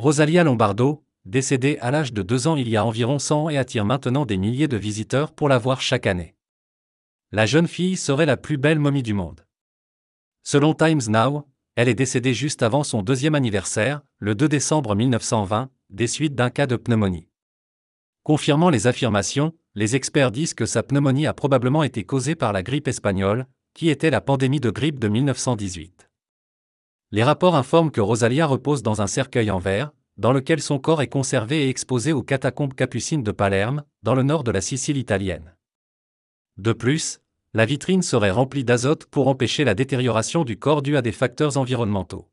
Rosalia Lombardo, décédée à l'âge de 2 ans il y a environ 100 et attire maintenant des milliers de visiteurs pour la voir chaque année. La jeune fille serait la plus belle momie du monde. Selon Times Now, elle est décédée juste avant son deuxième anniversaire, le 2 décembre 1920, des suites d'un cas de pneumonie. Confirmant les affirmations, les experts disent que sa pneumonie a probablement été causée par la grippe espagnole, qui était la pandémie de grippe de 1918. Les rapports informent que Rosalia repose dans un cercueil en verre, dans lequel son corps est conservé et exposé aux catacombes capucines de Palerme, dans le nord de la Sicile italienne. De plus, la vitrine serait remplie d'azote pour empêcher la détérioration du corps due à des facteurs environnementaux.